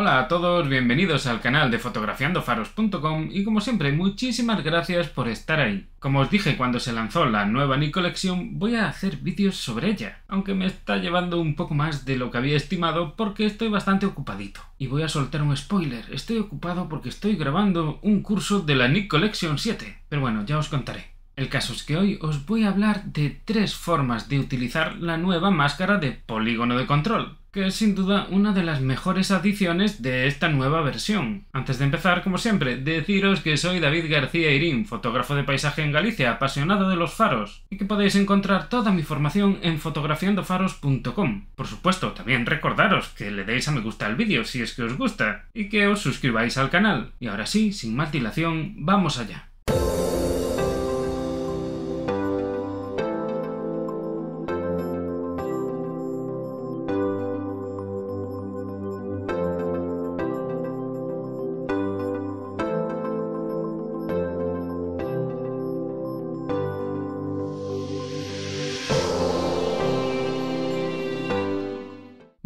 Hola a todos, bienvenidos al canal de fotografiandofaros.com y como siempre muchísimas gracias por estar ahí. Como os dije cuando se lanzó la nueva Nik Collection, voy a hacer vídeos sobre ella, aunque me está llevando un poco más de lo que había estimado porque estoy bastante ocupadito. Y voy a soltar un spoiler, estoy ocupado porque estoy grabando un curso de la Nik Collection 7, pero bueno, ya os contaré. El caso es que hoy os voy a hablar de tres formas de utilizar la nueva máscara de polígono de control, que es sin duda una de las mejores adiciones de esta nueva versión. Antes de empezar, como siempre, deciros que soy David García Irín, fotógrafo de paisaje en Galicia, apasionado de los faros, y que podéis encontrar toda mi formación en fotografiandofaros.com. Por supuesto, también recordaros que le deis a me gusta al vídeo si es que os gusta, y que os suscribáis al canal. Y ahora sí, sin más dilación, vamos allá.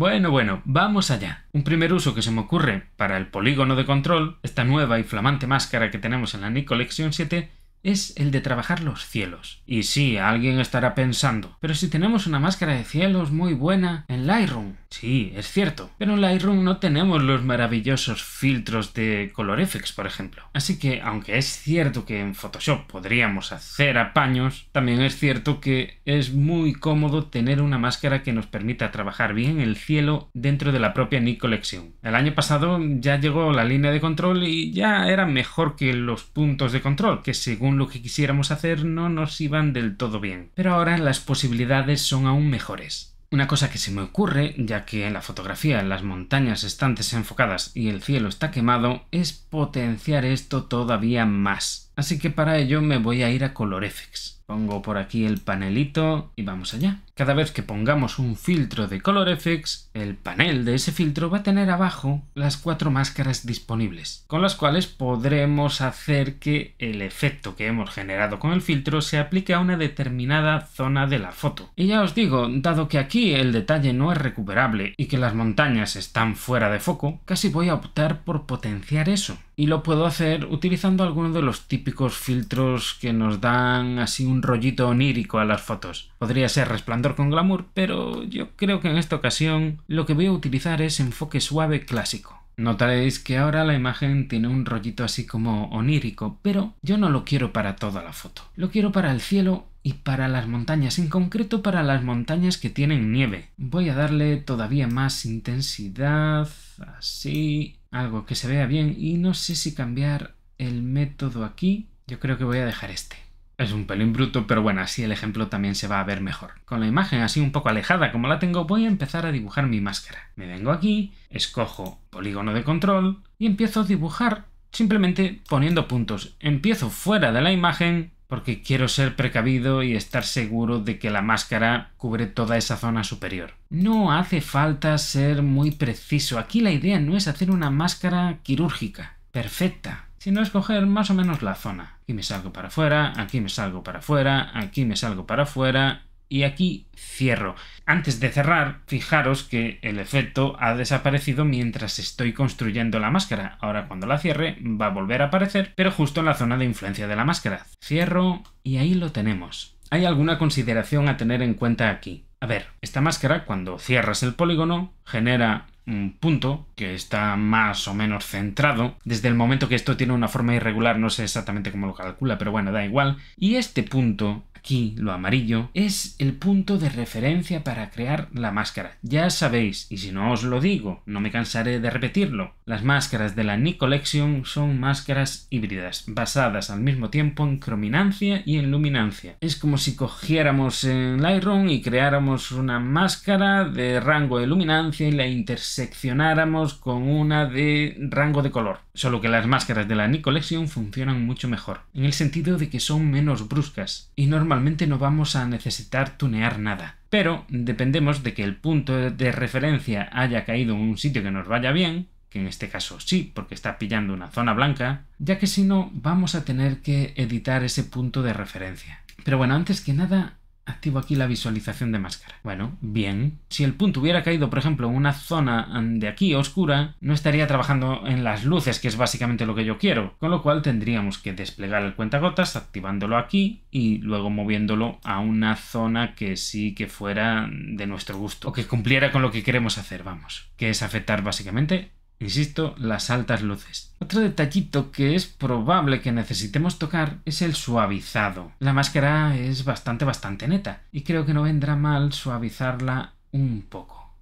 Bueno, bueno, vamos allá. Un primer uso que se me ocurre para el polígono de control, esta nueva y flamante máscara que tenemos en la Nik Collection 7, es el de trabajar los cielos. Y sí, alguien estará pensando, pero si tenemos una máscara de cielos muy buena en Lightroom, Sí, es cierto, pero en Lightroom no tenemos los maravillosos filtros de ColorFX, por ejemplo. Así que, aunque es cierto que en Photoshop podríamos hacer apaños, también es cierto que es muy cómodo tener una máscara que nos permita trabajar bien el cielo dentro de la propia Nik Collection. El año pasado ya llegó la línea de control y ya era mejor que los puntos de control, que según lo que quisiéramos hacer no nos iban del todo bien. Pero ahora las posibilidades son aún mejores. Una cosa que se me ocurre, ya que en la fotografía las montañas están desenfocadas y el cielo está quemado, es potenciar esto todavía más. Así que para ello me voy a ir a ColorFX. Pongo por aquí el panelito y vamos allá. Cada vez que pongamos un filtro de ColorFX, el panel de ese filtro va a tener abajo las cuatro máscaras disponibles, con las cuales podremos hacer que el efecto que hemos generado con el filtro se aplique a una determinada zona de la foto. Y ya os digo, dado que aquí el detalle no es recuperable y que las montañas están fuera de foco, casi voy a optar por potenciar eso. Y lo puedo hacer utilizando alguno de los típicos filtros que nos dan así un rollito onírico a las fotos. Podría ser resplandor con glamour, pero yo creo que en esta ocasión lo que voy a utilizar es enfoque suave clásico. Notaréis que ahora la imagen tiene un rollito así como onírico, pero yo no lo quiero para toda la foto. Lo quiero para el cielo y para las montañas, en concreto para las montañas que tienen nieve. Voy a darle todavía más intensidad, así, algo que se vea bien y no sé si cambiar el método aquí. Yo creo que voy a dejar este. Es un pelín bruto, pero bueno, así el ejemplo también se va a ver mejor. Con la imagen así un poco alejada como la tengo, voy a empezar a dibujar mi máscara. Me vengo aquí, escojo polígono de control y empiezo a dibujar simplemente poniendo puntos. Empiezo fuera de la imagen porque quiero ser precavido y estar seguro de que la máscara cubre toda esa zona superior. No hace falta ser muy preciso. Aquí la idea no es hacer una máscara quirúrgica, perfecta, sino escoger más o menos la zona. Aquí me salgo para afuera, aquí me salgo para afuera, aquí me salgo para afuera y aquí cierro. Antes de cerrar, fijaros que el efecto ha desaparecido mientras estoy construyendo la máscara. Ahora cuando la cierre va a volver a aparecer, pero justo en la zona de influencia de la máscara. Cierro y ahí lo tenemos. Hay alguna consideración a tener en cuenta aquí. A ver, esta máscara cuando cierras el polígono genera un punto que está más o menos centrado. Desde el momento que esto tiene una forma irregular, no sé exactamente cómo lo calcula, pero bueno, da igual. Y este punto aquí lo amarillo, es el punto de referencia para crear la máscara. Ya sabéis, y si no os lo digo, no me cansaré de repetirlo, las máscaras de la Nick Collection son máscaras híbridas, basadas al mismo tiempo en crominancia y en luminancia. Es como si cogiéramos en Lightroom y creáramos una máscara de rango de luminancia y la interseccionáramos con una de rango de color. Solo que las máscaras de la Nick Collection funcionan mucho mejor, en el sentido de que son menos bruscas y normalmente normalmente no vamos a necesitar tunear nada, pero dependemos de que el punto de referencia haya caído en un sitio que nos vaya bien, que en este caso sí, porque está pillando una zona blanca, ya que si no vamos a tener que editar ese punto de referencia. Pero bueno, antes que nada, Activo aquí la visualización de máscara. Bueno, bien. Si el punto hubiera caído, por ejemplo, en una zona de aquí oscura, no estaría trabajando en las luces, que es básicamente lo que yo quiero. Con lo cual tendríamos que desplegar el cuentagotas activándolo aquí y luego moviéndolo a una zona que sí que fuera de nuestro gusto o que cumpliera con lo que queremos hacer, vamos. Que es afectar básicamente Insisto, las altas luces. Otro detallito que es probable que necesitemos tocar es el suavizado. La máscara es bastante, bastante neta y creo que no vendrá mal suavizarla un poco.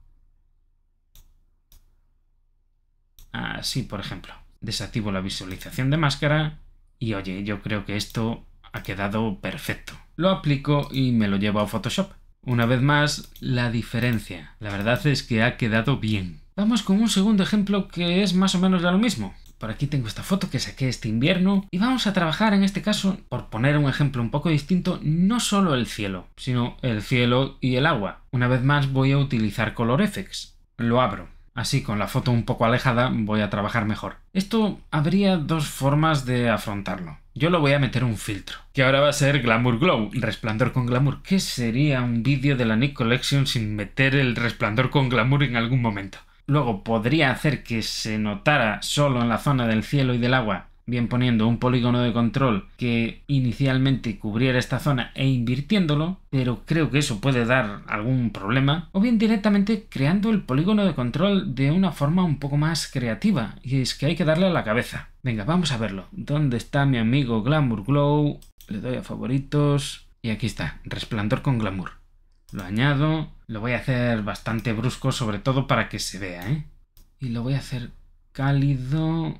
Así, por ejemplo. Desactivo la visualización de máscara y oye, yo creo que esto ha quedado perfecto. Lo aplico y me lo llevo a Photoshop. Una vez más, la diferencia. La verdad es que ha quedado bien. Vamos con un segundo ejemplo que es más o menos de lo mismo. Por aquí tengo esta foto que saqué este invierno y vamos a trabajar en este caso, por poner un ejemplo un poco distinto, no solo el cielo, sino el cielo y el agua. Una vez más voy a utilizar Color FX. Lo abro. Así, con la foto un poco alejada, voy a trabajar mejor. Esto habría dos formas de afrontarlo. Yo lo voy a meter un filtro, que ahora va a ser Glamour Glow, resplandor con glamour, ¿qué sería un vídeo de la Nick Collection sin meter el resplandor con glamour en algún momento. Luego podría hacer que se notara solo en la zona del cielo y del agua, bien poniendo un polígono de control que inicialmente cubriera esta zona e invirtiéndolo, pero creo que eso puede dar algún problema, o bien directamente creando el polígono de control de una forma un poco más creativa, y es que hay que darle a la cabeza. Venga, vamos a verlo. ¿Dónde está mi amigo Glamour Glow? Le doy a favoritos. Y aquí está, resplandor con glamour. Lo añado, lo voy a hacer bastante brusco, sobre todo para que se vea, ¿eh? Y lo voy a hacer cálido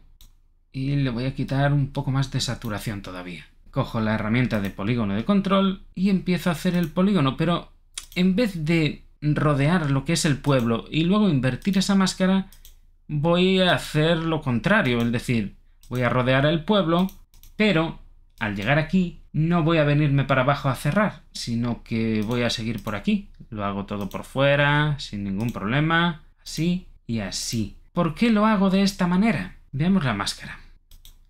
y le voy a quitar un poco más de saturación todavía. Cojo la herramienta de polígono de control y empiezo a hacer el polígono, pero en vez de rodear lo que es el pueblo y luego invertir esa máscara, voy a hacer lo contrario, es decir, voy a rodear el pueblo, pero al llegar aquí no voy a venirme para abajo a cerrar, sino que voy a seguir por aquí. Lo hago todo por fuera, sin ningún problema, así y así. ¿Por qué lo hago de esta manera? Veamos la máscara.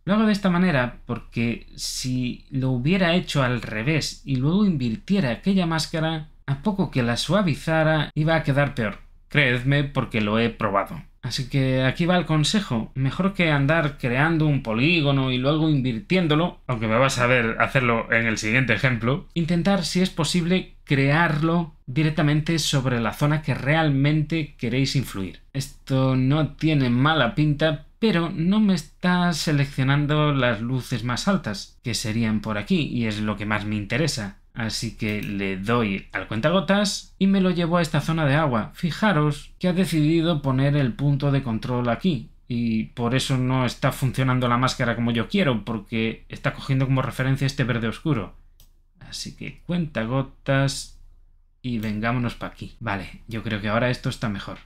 Lo hago de esta manera porque si lo hubiera hecho al revés y luego invirtiera aquella máscara, a poco que la suavizara iba a quedar peor. Creedme porque lo he probado. Así que aquí va el consejo. Mejor que andar creando un polígono y luego invirtiéndolo, aunque me vas a ver hacerlo en el siguiente ejemplo, intentar si es posible crearlo directamente sobre la zona que realmente queréis influir. Esto no tiene mala pinta, pero no me está seleccionando las luces más altas, que serían por aquí, y es lo que más me interesa. Así que le doy al cuentagotas y me lo llevo a esta zona de agua. Fijaros que ha decidido poner el punto de control aquí. Y por eso no está funcionando la máscara como yo quiero, porque está cogiendo como referencia este verde oscuro. Así que cuentagotas y vengámonos para aquí. Vale, yo creo que ahora esto está mejor.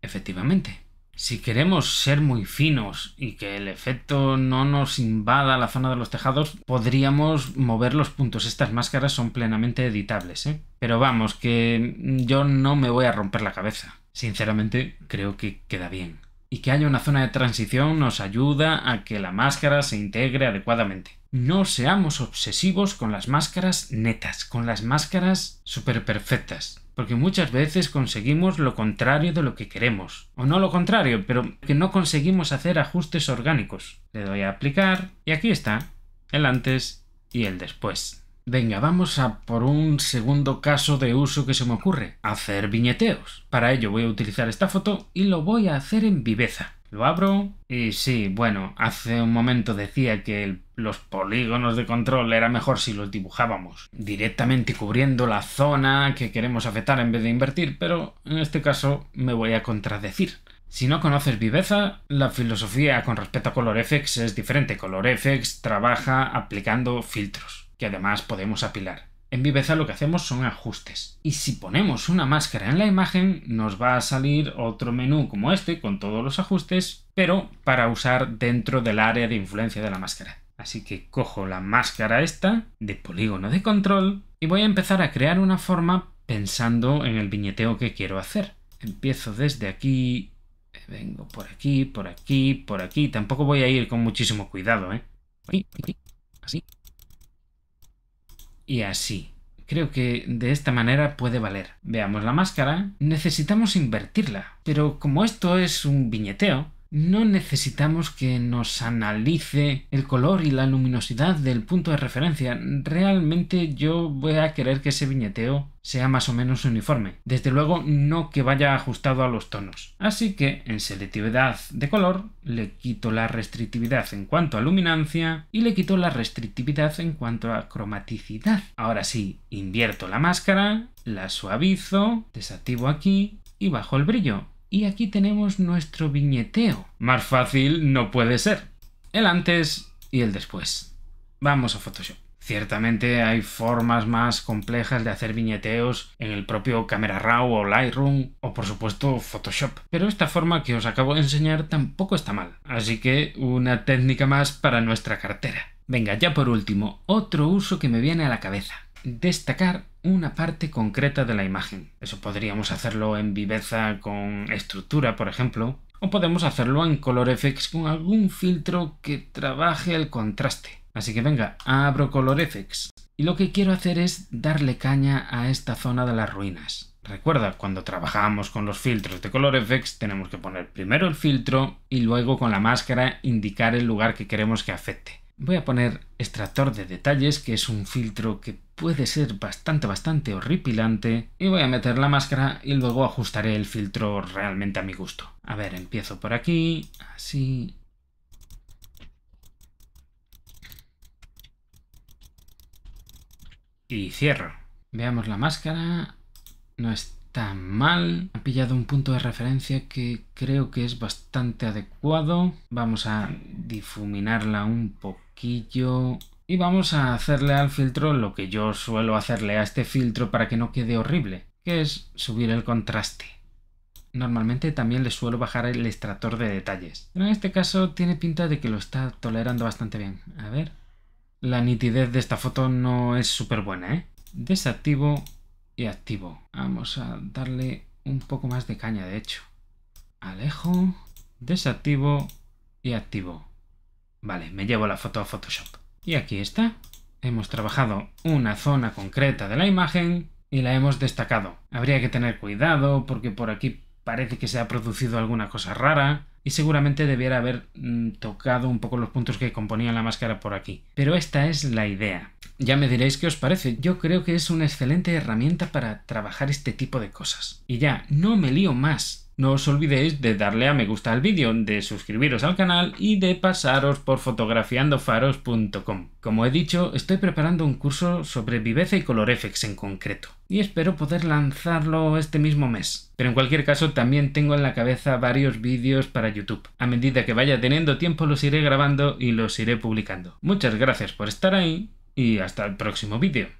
Efectivamente si queremos ser muy finos y que el efecto no nos invada la zona de los tejados, podríamos mover los puntos. Estas máscaras son plenamente editables, ¿eh? Pero vamos, que yo no me voy a romper la cabeza. Sinceramente, creo que queda bien. Y que haya una zona de transición nos ayuda a que la máscara se integre adecuadamente. No seamos obsesivos con las máscaras netas, con las máscaras super perfectas porque muchas veces conseguimos lo contrario de lo que queremos. O no lo contrario, pero que no conseguimos hacer ajustes orgánicos. Le doy a aplicar y aquí está, el antes y el después. Venga, vamos a por un segundo caso de uso que se me ocurre, hacer viñeteos. Para ello voy a utilizar esta foto y lo voy a hacer en viveza. Lo abro y sí, bueno, hace un momento decía que los polígonos de control era mejor si los dibujábamos directamente cubriendo la zona que queremos afectar en vez de invertir, pero en este caso me voy a contradecir. Si no conoces Viveza, la filosofía con respecto a ColorFX es diferente. ColorFX trabaja aplicando filtros, que además podemos apilar. En Viveza lo que hacemos son ajustes. Y si ponemos una máscara en la imagen, nos va a salir otro menú como este, con todos los ajustes, pero para usar dentro del área de influencia de la máscara. Así que cojo la máscara esta, de polígono de control, y voy a empezar a crear una forma pensando en el viñeteo que quiero hacer. Empiezo desde aquí, eh, vengo por aquí, por aquí, por aquí. Tampoco voy a ir con muchísimo cuidado, ¿eh? así, y así. Creo que de esta manera puede valer. Veamos la máscara. Necesitamos invertirla. Pero como esto es un viñeteo, no necesitamos que nos analice el color y la luminosidad del punto de referencia. Realmente yo voy a querer que ese viñeteo sea más o menos uniforme. Desde luego no que vaya ajustado a los tonos. Así que en selectividad de color le quito la restrictividad en cuanto a luminancia y le quito la restrictividad en cuanto a cromaticidad. Ahora sí, invierto la máscara, la suavizo, desactivo aquí y bajo el brillo. Y aquí tenemos nuestro viñeteo. Más fácil no puede ser. El antes y el después. Vamos a Photoshop. Ciertamente hay formas más complejas de hacer viñeteos en el propio Camera Raw o Lightroom o por supuesto Photoshop, pero esta forma que os acabo de enseñar tampoco está mal, así que una técnica más para nuestra cartera. Venga, ya por último, otro uso que me viene a la cabeza, destacar una parte concreta de la imagen. Eso podríamos hacerlo en viveza con estructura, por ejemplo, o podemos hacerlo en Color FX con algún filtro que trabaje el contraste. Así que venga, abro Color FX. Y lo que quiero hacer es darle caña a esta zona de las ruinas. Recuerda, cuando trabajamos con los filtros de Color FX tenemos que poner primero el filtro y luego con la máscara indicar el lugar que queremos que afecte. Voy a poner extractor de detalles, que es un filtro que puede ser bastante, bastante horripilante. Y voy a meter la máscara y luego ajustaré el filtro realmente a mi gusto. A ver, empiezo por aquí, así... Y cierro. Veamos la máscara. No está mal. Ha pillado un punto de referencia que creo que es bastante adecuado. Vamos a difuminarla un poquillo. Y vamos a hacerle al filtro lo que yo suelo hacerle a este filtro para que no quede horrible, que es subir el contraste. Normalmente también le suelo bajar el extractor de detalles. Pero en este caso tiene pinta de que lo está tolerando bastante bien. A ver. La nitidez de esta foto no es súper buena, ¿eh? Desactivo y activo. Vamos a darle un poco más de caña, de hecho. Alejo, desactivo y activo. Vale, me llevo la foto a Photoshop. Y aquí está. Hemos trabajado una zona concreta de la imagen y la hemos destacado. Habría que tener cuidado porque por aquí parece que se ha producido alguna cosa rara y seguramente debiera haber mm, tocado un poco los puntos que componían la máscara por aquí. Pero esta es la idea. Ya me diréis qué os parece. Yo creo que es una excelente herramienta para trabajar este tipo de cosas. Y ya, no me lío más. No os olvidéis de darle a me gusta al vídeo, de suscribiros al canal y de pasaros por fotografiandofaros.com. Como he dicho, estoy preparando un curso sobre viveza y color FX en concreto, y espero poder lanzarlo este mismo mes. Pero en cualquier caso, también tengo en la cabeza varios vídeos para YouTube. A medida que vaya teniendo tiempo los iré grabando y los iré publicando. Muchas gracias por estar ahí y hasta el próximo vídeo.